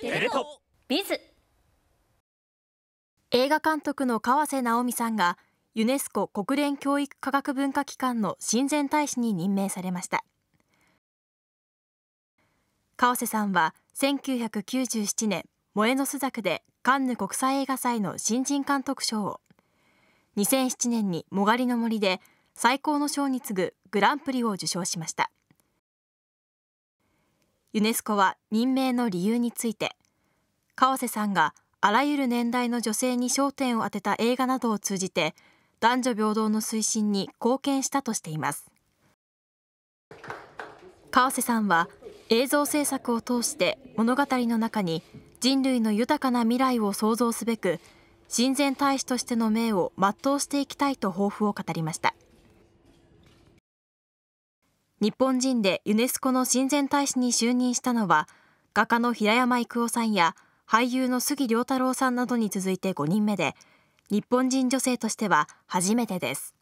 テレビズ映画監督の川瀬直美さんがユネスコ国連教育科学文化機関の親善大使に任命されました川瀬さんは1997年萌エノスザでカンヌ国際映画祭の新人監督賞を2007年に「もがりの森」で最高の賞に次ぐグランプリを受賞しましたユネスコは任命の理由について川瀬さんがあらゆる年代の女性に焦点を当てた映画などを通じて男女平等の推進に貢献したとしています川瀬さんは映像制作を通して物語の中に人類の豊かな未来を創造すべく親善大使としての命を全うしていきたいと抱負を語りました。日本人でユネスコの親善大使に就任したのは画家の平山郁夫さんや俳優の杉良太郎さんなどに続いて5人目で日本人女性としては初めてです